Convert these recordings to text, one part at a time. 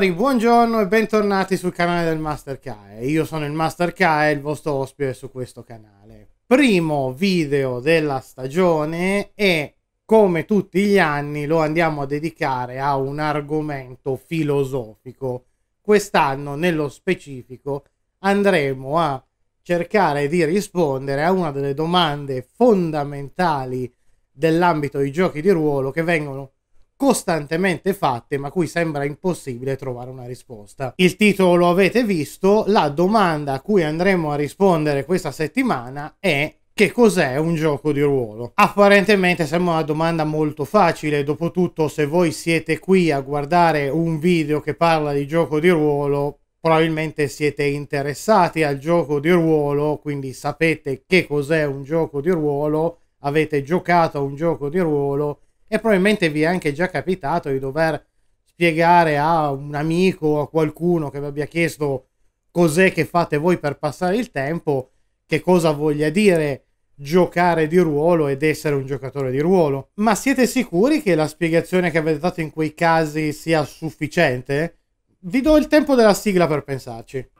signori, buongiorno e bentornati sul canale del Master Kae. Io sono il Master Kae, il vostro ospite su questo canale. Primo video della stagione e come tutti gli anni lo andiamo a dedicare a un argomento filosofico. Quest'anno nello specifico andremo a cercare di rispondere a una delle domande fondamentali dell'ambito dei giochi di ruolo che vengono costantemente fatte ma cui sembra impossibile trovare una risposta. Il titolo lo avete visto, la domanda a cui andremo a rispondere questa settimana è che cos'è un gioco di ruolo? Apparentemente sembra una domanda molto facile, dopotutto se voi siete qui a guardare un video che parla di gioco di ruolo, probabilmente siete interessati al gioco di ruolo, quindi sapete che cos'è un gioco di ruolo, avete giocato a un gioco di ruolo e probabilmente vi è anche già capitato di dover spiegare a un amico o a qualcuno che vi abbia chiesto cos'è che fate voi per passare il tempo, che cosa voglia dire giocare di ruolo ed essere un giocatore di ruolo. Ma siete sicuri che la spiegazione che avete dato in quei casi sia sufficiente? Vi do il tempo della sigla per pensarci.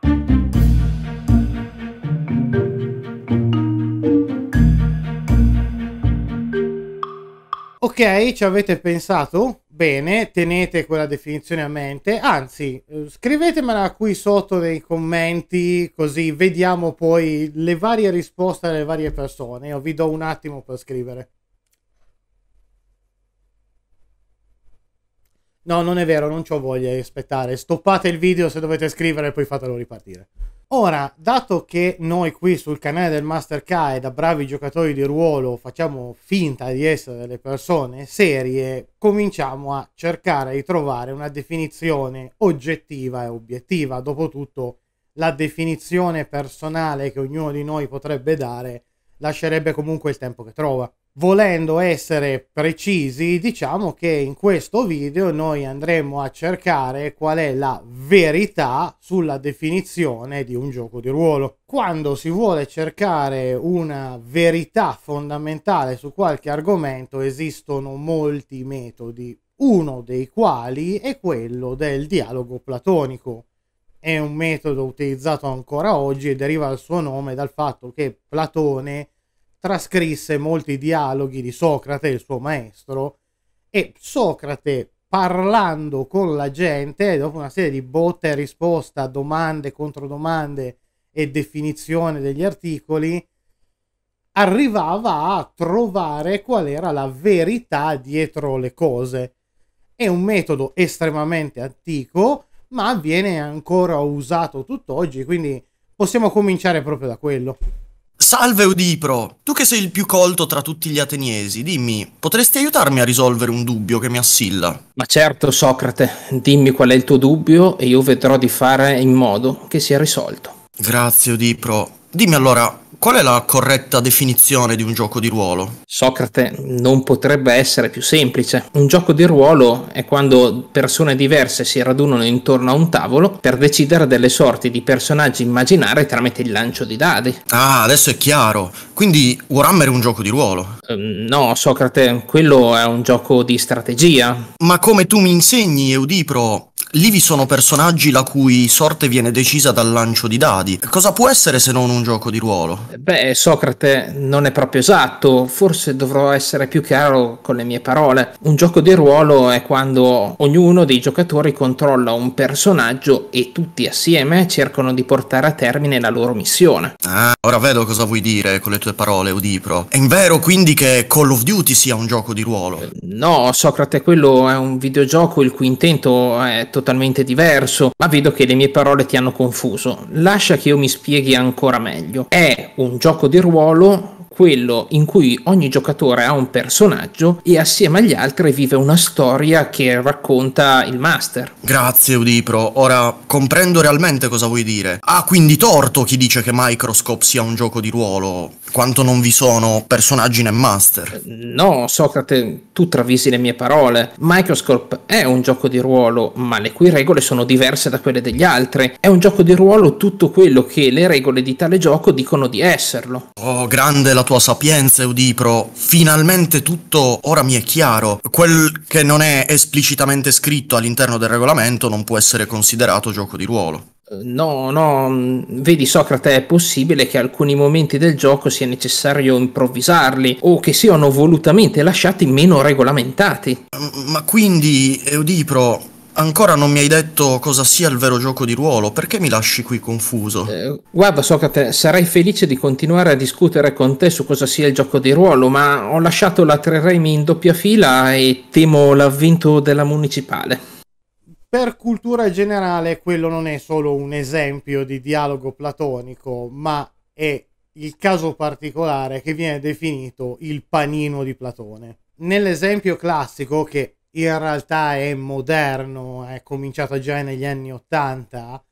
Ok, ci avete pensato? Bene, tenete quella definizione a mente, anzi eh, scrivetemela qui sotto nei commenti così vediamo poi le varie risposte delle varie persone. Io vi do un attimo per scrivere. No, non è vero, non ho voglia di aspettare. Stoppate il video se dovete scrivere e poi fatelo ripartire. Ora, dato che noi qui sul canale del Master Kai, da bravi giocatori di ruolo, facciamo finta di essere delle persone serie, cominciamo a cercare di trovare una definizione oggettiva e obiettiva. Dopotutto, la definizione personale che ognuno di noi potrebbe dare lascerebbe comunque il tempo che trova volendo essere precisi, diciamo che in questo video noi andremo a cercare qual è la verità sulla definizione di un gioco di ruolo. Quando si vuole cercare una verità fondamentale su qualche argomento esistono molti metodi, uno dei quali è quello del dialogo platonico. È un metodo utilizzato ancora oggi e deriva il suo nome dal fatto che Platone trascrisse molti dialoghi di Socrate, il suo maestro, e Socrate parlando con la gente, dopo una serie di botte e risposta, domande, contro-domande e definizione degli articoli, arrivava a trovare qual era la verità dietro le cose. È un metodo estremamente antico, ma viene ancora usato tutt'oggi, quindi possiamo cominciare proprio da quello. Salve Eudipro, tu che sei il più colto tra tutti gli ateniesi, dimmi, potresti aiutarmi a risolvere un dubbio che mi assilla? Ma certo, Socrate, dimmi qual è il tuo dubbio e io vedrò di fare in modo che sia risolto. Grazie Eudipro, Dimmi allora, qual è la corretta definizione di un gioco di ruolo? Socrate non potrebbe essere più semplice. Un gioco di ruolo è quando persone diverse si radunano intorno a un tavolo per decidere delle sorti di personaggi immaginari tramite il lancio di dadi. Ah, adesso è chiaro. Quindi Warhammer è un gioco di ruolo? Ehm, no, Socrate, quello è un gioco di strategia. Ma come tu mi insegni, Eudipro, Lì vi sono personaggi la cui sorte viene decisa dal lancio di dadi. Cosa può essere se non un gioco di ruolo? Beh, Socrate non è proprio esatto, forse dovrò essere più chiaro con le mie parole. Un gioco di ruolo è quando ognuno dei giocatori controlla un personaggio e tutti assieme cercano di portare a termine la loro missione. Ah, ora vedo cosa vuoi dire con le tue parole, Udipro. È vero quindi che Call of Duty sia un gioco di ruolo? No, Socrate, quello è un videogioco il cui intento è totalmente totalmente diverso, ma vedo che le mie parole ti hanno confuso. Lascia che io mi spieghi ancora meglio. È un gioco di ruolo quello in cui ogni giocatore ha un personaggio e assieme agli altri vive una storia che racconta il master. Grazie Udipro, ora comprendo realmente cosa vuoi dire. Ha ah, quindi torto chi dice che Microscope sia un gioco di ruolo quanto non vi sono personaggi né master. No, Socrate, tu travisi le mie parole. Microscope è un gioco di ruolo, ma le cui regole sono diverse da quelle degli altri. È un gioco di ruolo tutto quello che le regole di tale gioco dicono di esserlo. Oh, grande la tua sapienza, Eudipro. Finalmente tutto ora mi è chiaro. Quel che non è esplicitamente scritto all'interno del regolamento non può essere considerato gioco di ruolo. No, no, mm, vedi Socrate, è possibile che alcuni momenti del gioco sia necessario improvvisarli o che siano volutamente lasciati meno regolamentati. Ma quindi, Eudipro, Ancora non mi hai detto cosa sia il vero gioco di ruolo, perché mi lasci qui confuso? Eh, guarda Socrate, sarei felice di continuare a discutere con te su cosa sia il gioco di ruolo, ma ho lasciato la Tre Remi in doppia fila e temo l'avvento della municipale. Per cultura generale quello non è solo un esempio di dialogo platonico, ma è il caso particolare che viene definito il panino di Platone. Nell'esempio classico, che in realtà è moderno, è cominciato già negli anni Ottanta,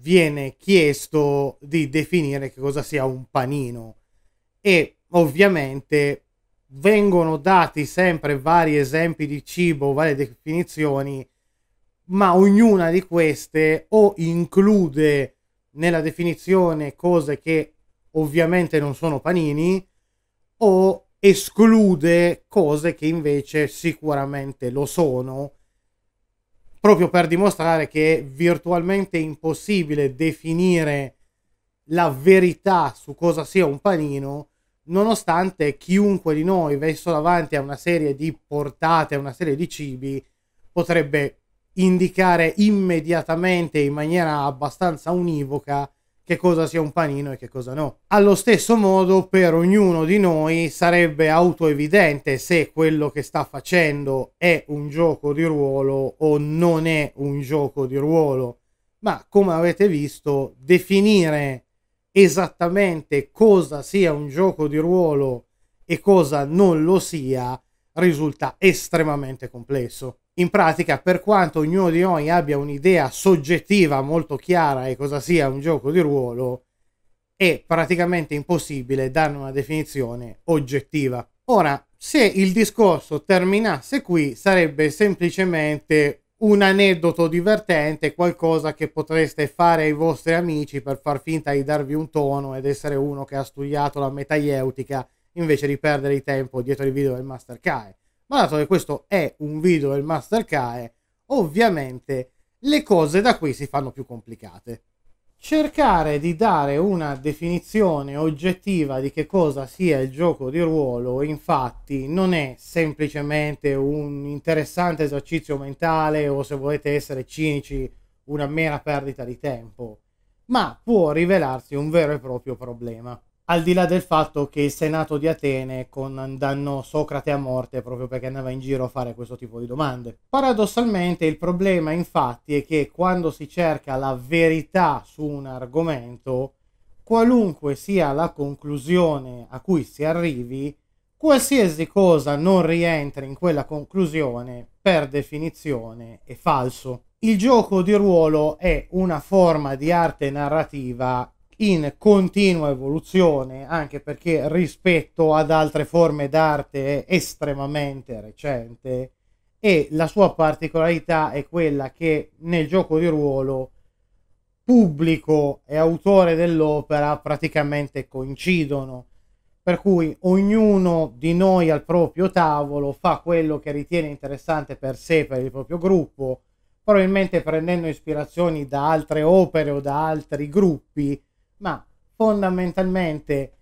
viene chiesto di definire che cosa sia un panino e ovviamente vengono dati sempre vari esempi di cibo, varie definizioni ma ognuna di queste o include nella definizione cose che ovviamente non sono panini o esclude cose che invece sicuramente lo sono proprio per dimostrare che è virtualmente impossibile definire la verità su cosa sia un panino nonostante chiunque di noi messo davanti a una serie di portate a una serie di cibi potrebbe indicare immediatamente in maniera abbastanza univoca che cosa sia un panino e che cosa no. Allo stesso modo, per ognuno di noi sarebbe autoevidente se quello che sta facendo è un gioco di ruolo o non è un gioco di ruolo. Ma come avete visto, definire esattamente cosa sia un gioco di ruolo e cosa non lo sia risulta estremamente complesso in pratica, per quanto ognuno di noi abbia un'idea soggettiva molto chiara di cosa sia un gioco di ruolo, è praticamente impossibile dare una definizione oggettiva. Ora, se il discorso terminasse qui, sarebbe semplicemente un aneddoto divertente, qualcosa che potreste fare ai vostri amici per far finta di darvi un tono ed essere uno che ha studiato la metaieutica invece di perdere il tempo dietro i video del Mastercard ma dato che questo è un video del Master CAE, eh, ovviamente le cose da qui si fanno più complicate. Cercare di dare una definizione oggettiva di che cosa sia il gioco di ruolo, infatti, non è semplicemente un interessante esercizio mentale o se volete essere cinici, una mera perdita di tempo, ma può rivelarsi un vero e proprio problema al di là del fatto che il Senato di Atene condannò Socrate a morte proprio perché andava in giro a fare questo tipo di domande. Paradossalmente il problema infatti è che quando si cerca la verità su un argomento, qualunque sia la conclusione a cui si arrivi, qualsiasi cosa non rientri in quella conclusione, per definizione, è falso. Il gioco di ruolo è una forma di arte narrativa in continua evoluzione, anche perché rispetto ad altre forme d'arte è estremamente recente e la sua particolarità è quella che nel gioco di ruolo pubblico e autore dell'opera praticamente coincidono, per cui ognuno di noi al proprio tavolo fa quello che ritiene interessante per sé, per il proprio gruppo, probabilmente prendendo ispirazioni da altre opere o da altri gruppi ma fondamentalmente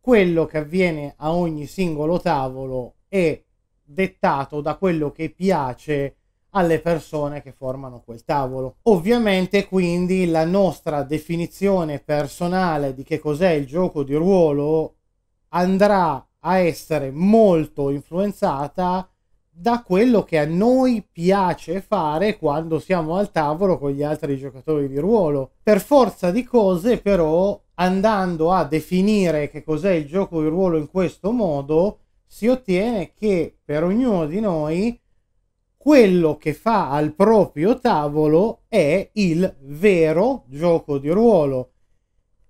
quello che avviene a ogni singolo tavolo è dettato da quello che piace alle persone che formano quel tavolo. Ovviamente quindi la nostra definizione personale di che cos'è il gioco di ruolo andrà a essere molto influenzata da quello che a noi piace fare quando siamo al tavolo con gli altri giocatori di ruolo. Per forza di cose, però, andando a definire che cos'è il gioco di ruolo in questo modo, si ottiene che per ognuno di noi quello che fa al proprio tavolo è il vero gioco di ruolo.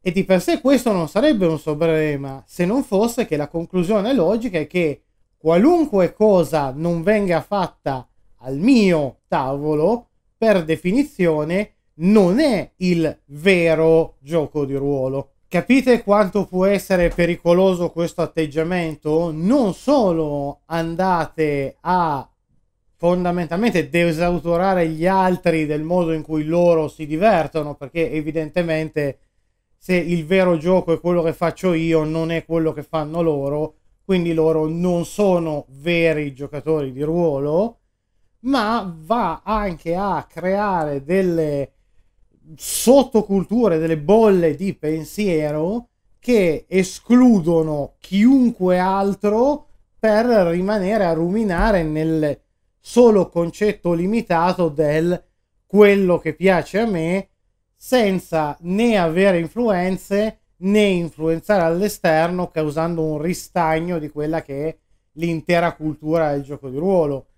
E di per sé questo non sarebbe un problema, se non fosse che la conclusione logica è che qualunque cosa non venga fatta al mio tavolo, per definizione, non è il vero gioco di ruolo. Capite quanto può essere pericoloso questo atteggiamento? Non solo andate a fondamentalmente desautorare gli altri del modo in cui loro si divertono, perché evidentemente se il vero gioco è quello che faccio io, non è quello che fanno loro, quindi loro non sono veri giocatori di ruolo, ma va anche a creare delle sottoculture, delle bolle di pensiero che escludono chiunque altro per rimanere a ruminare nel solo concetto limitato del quello che piace a me senza né avere influenze né influenzare all'esterno causando un ristagno di quella che è l'intera cultura del gioco di ruolo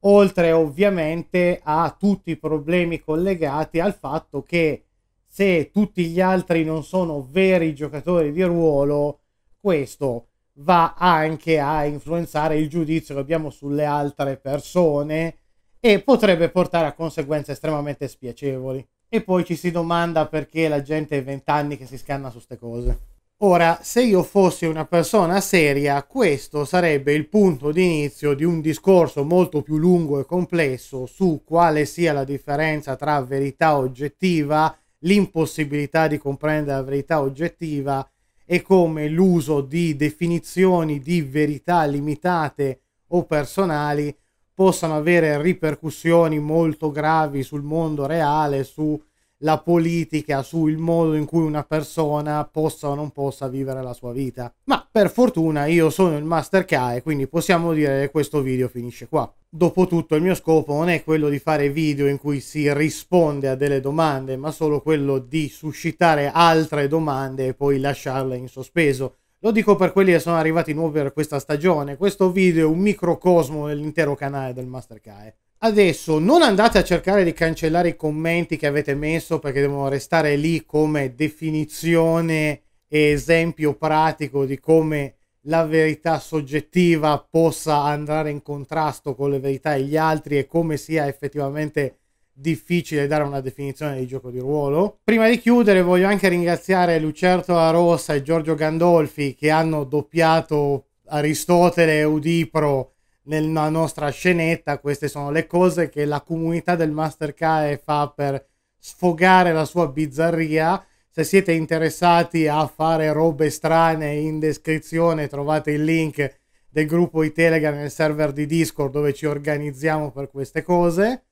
oltre ovviamente a tutti i problemi collegati al fatto che se tutti gli altri non sono veri giocatori di ruolo, questo va anche a influenzare il giudizio che abbiamo sulle altre persone e potrebbe portare a conseguenze estremamente spiacevoli e poi ci si domanda perché la gente è vent'anni che si scanna su queste cose. Ora, se io fossi una persona seria, questo sarebbe il punto d'inizio di un discorso molto più lungo e complesso su quale sia la differenza tra verità oggettiva, l'impossibilità di comprendere la verità oggettiva e come l'uso di definizioni di verità limitate o personali possano avere ripercussioni molto gravi sul mondo reale, sulla politica, sul modo in cui una persona possa o non possa vivere la sua vita. Ma per fortuna io sono il Master K quindi possiamo dire che questo video finisce qua. Dopotutto il mio scopo non è quello di fare video in cui si risponde a delle domande, ma solo quello di suscitare altre domande e poi lasciarle in sospeso lo dico per quelli che sono arrivati nuovi per questa stagione. Questo video è un microcosmo dell'intero canale del Mastercae. Eh. Adesso non andate a cercare di cancellare i commenti che avete messo perché devono restare lì come definizione e esempio pratico di come la verità soggettiva possa andare in contrasto con le verità degli altri e come sia effettivamente difficile dare una definizione di gioco di ruolo. Prima di chiudere voglio anche ringraziare Lucertola Rossa e Giorgio Gandolfi che hanno doppiato Aristotele e Udipro nella nostra scenetta. Queste sono le cose che la comunità del Mastercare fa per sfogare la sua bizzarria. Se siete interessati a fare robe strane in descrizione trovate il link del gruppo di Telegram e nel server di Discord dove ci organizziamo per queste cose.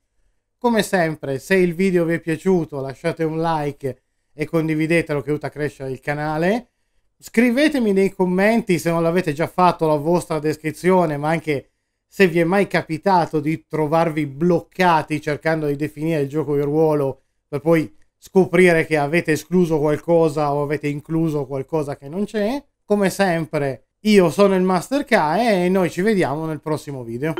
Come sempre, se il video vi è piaciuto lasciate un like e condividetelo che aiuta a crescere il canale. Scrivetemi nei commenti se non l'avete già fatto la vostra descrizione, ma anche se vi è mai capitato di trovarvi bloccati cercando di definire il gioco di ruolo per poi scoprire che avete escluso qualcosa o avete incluso qualcosa che non c'è. Come sempre, io sono il Master K e noi ci vediamo nel prossimo video.